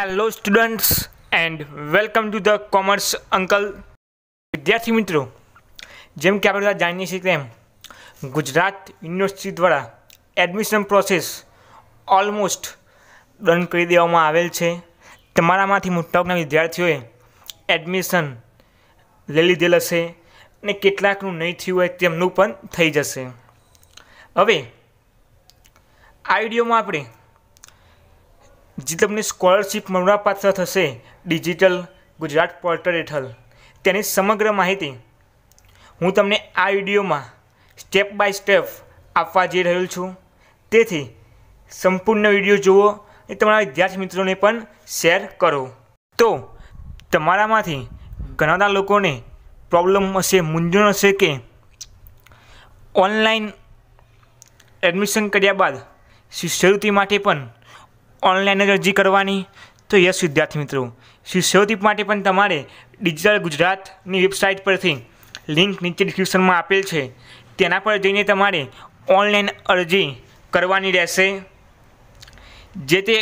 hello students and welcome to the Commerce Uncle વિદ્યાર્થી મિત્રો જેમ કે આપણે બધા જાણીએ છીએ તેમ ગુજરાત યુનિવર્સિટી દ્વારા એડમિશન પ્રોસેસ ઓલમોસ્ટ ડન કરી દેવામાં આવેલ છે તમારામાંથી મોટાભાગના વિદ્યાર્થીઓએ એડમિશન લઈ લીધેલ હશે અને કેટલાકનું નહીં થયું હોય તેમનું પણ થઈ જશે હવે આ વિડીયોમાં આપણે જે તમને સ્કોલરશીપ મળવાપાત્ર થશે ડિજિટલ ગુજરાત પોર્ટલ હેઠળ તેની સમગ્ર માહિતી હું તમને આ વિડીયોમાં સ્ટેપ બાય સ્ટેપ આપવા જઈ રહ્યો છું તેથી સંપૂર્ણ વિડીયો જુઓ અને તમારા વિદ્યાર્થી મિત્રોને પણ શેર કરો તો તમારામાંથી ઘણા લોકોને પ્રોબ્લેમ હશે મૂંઝવણ હશે કે ઓનલાઈન એડમિશન કર્યા બાદ શિષ્યવૃત્તિ માટે પણ ઓનલાઈન જ અરજી કરવાની તો યસ વિદ્યાર્થી મિત્રો શિષ્યવૃત્તિ માટે પણ તમારે ડિજિટલ ગુજરાતની વેબસાઇટ પરથી લિંક નીચે ડિસ્ક્રિપ્શનમાં આપેલ છે તેના પર જઈને તમારે ઓનલાઈન અરજી કરવાની રહેશે જે તે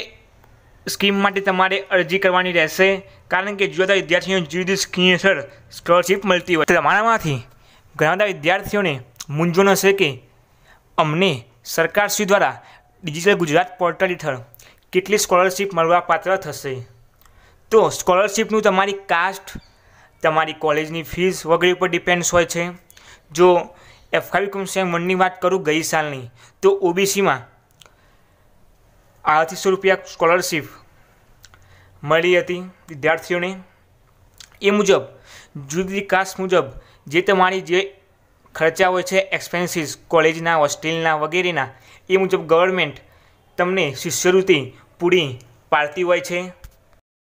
સ્કીમ માટે તમારે અરજી કરવાની રહેશે કારણ કે જુદા જુદા વિદ્યાર્થીઓને જુદી જુદી સ્કીમ હેઠળ સ્કોલરશીપ મળતી હોય તમારામાંથી ઘણા બધા વિદ્યાર્થીઓને મૂંઝવણ હશે કે અમને સરકારશ્રી દ્વારા ડિજિટલ ગુજરાત પોર્ટલ હેઠળ કેટલી સ્કોલરશીપ મળવાપાત્ર થશે તો સ્કોલરશીપનું તમારી કાસ્ટ તમારી કોલેજની ફીસ વગેરે ઉપર ડિપેન્ડ્સ હોય છે જો એફ એફઆઈ કુમસેમ વનની વાત કરું ગઈ સાલની તો ઓબીસીમાં આઠસો રૂપિયા સ્કોલરશીપ મળી હતી વિદ્યાર્થીઓને એ મુજબ જુદી કાસ્ટ મુજબ જે તમારી જે ખર્ચા હોય છે એક્સપેન્સીસ કોલેજના હોસ્ટેલના વગેરેના એ મુજબ ગવર્મેન્ટ તમને શિષ્યવૃત્તિ પૂરી પાડતી હોય છે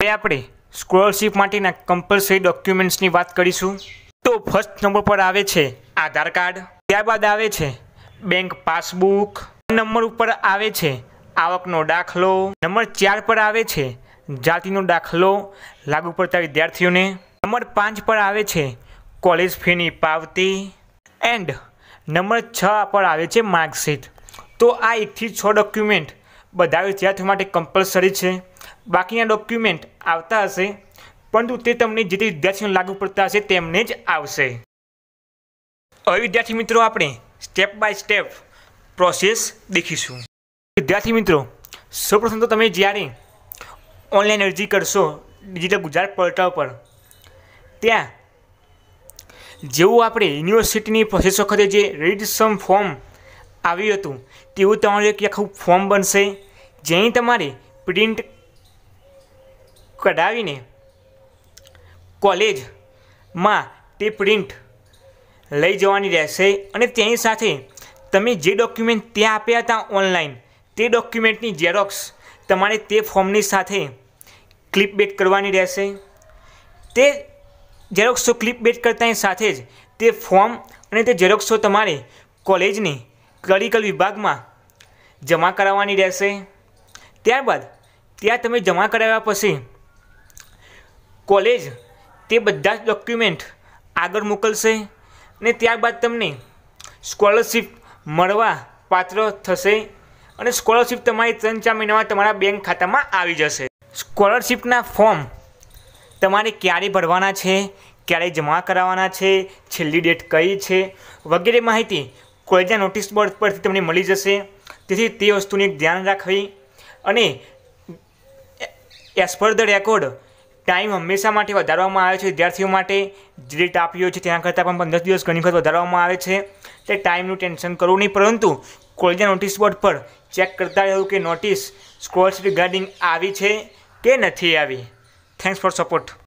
હવે આપણે સ્કોલરશીપ માટેના કમ્પલસરી ડોક્યુમેન્ટ્સની વાત કરીશું તો ફર્સ્ટ નંબર પર આવે છે આધાર કાર્ડ ત્યારબાદ આવે છે બેંક પાસબુક નંબર ઉપર આવે છે આવકનો દાખલો નંબર ચાર પર આવે છે જાતિનો દાખલો લાગુ પડતા વિદ્યાર્થીઓને નંબર પાંચ પર આવે છે કોલેજ ફીની પાવતી એન્ડ નંબર છ પર આવે છે માર્કશીટ તો આ એકથી છ ડોક્યુમેન્ટ બધા વિદ્યાર્થીઓ માટે કમ્પલસરી છે બાકીના ડોક્યુમેન્ટ આવતા હશે પરંતુ તે તમને જે તે વિદ્યાર્થીઓને લાગુ પડતા હશે તેમને જ આવશે હવે વિદ્યાર્થી મિત્રો આપણે સ્ટેપ બાય સ્ટેપ પ્રોસેસ દેખીશું વિદ્યાર્થી મિત્રો સૌપ્રથમ તો તમે જ્યારે ઓનલાઈન અરજી કરશો ડિજિટલ ગુજરાત પોર્ટલ પર ત્યાં જેવું આપણે યુનિવર્સિટીની પ્રોસેસ વખતે જે રેડ સમ ફોર્મ આવ્યું હતું તેવું તમારું એક આખું ફોર્મ બનશે જેની તમારે પ્રિન્ટ કઢાવીને કોલેજમાં તે પ્રિન્ટ લઈ જવાની રહેશે અને તેની સાથે તમે જે ડોક્યુમેન્ટ ત્યાં આપ્યા હતા ઓનલાઈન તે ડોક્યુમેન્ટની ઝેરોક્સ તમારે તે ફોર્મની સાથે ક્લિપ બેટ કરવાની રહેશે તે ઝેરોક્સો બેટ કરતાની સાથે જ તે ફોર્મ અને તે ઝેરોક્સો તમારે કોલેજની ક્લરિકલ વિભાગમાં જમા કરાવવાની રહેશે ત્યારબાદ ત્યાં તમે જમા કરાવ્યા પછી કોલેજ તે બધા જ ડોક્યુમેન્ટ આગળ મોકલશે ને ત્યારબાદ તમને સ્કોલરશીપ મળવા પાત્ર થશે અને સ્કોલરશીપ તમારી ત્રણ ચાર મહિનામાં તમારા બેંક ખાતામાં આવી જશે સ્કોલરશીપના ફોર્મ તમારે ક્યારે ભરવાના છે ક્યારે જમા કરાવવાના છે છેલ્લી ડેટ કઈ છે વગેરે માહિતી કોલેજના નોટિસ બોર્ડ પરથી તમને મળી જશે તેથી તે વસ્તુને ધ્યાન રાખવી અને as per the record time હંમેશા માટે વધારવામાં આવે છે વિદ્યાર્થીઓ માટે જે આપ્યો છે તેના કરતાં પણ પંદર દિવસ ઘણી વખત વધારવામાં આવે છે તે ટાઈમનું ટેન્શન કરવું નહીં પરંતુ કોલેજના નોટિસ બોર્ડ પર ચેક કરતા રહેવું કે નોટિસ સ્કોર્સ રિગાર્ડિંગ આવી છે કે નથી આવી થેન્ક્સ ફોર સપોર્ટ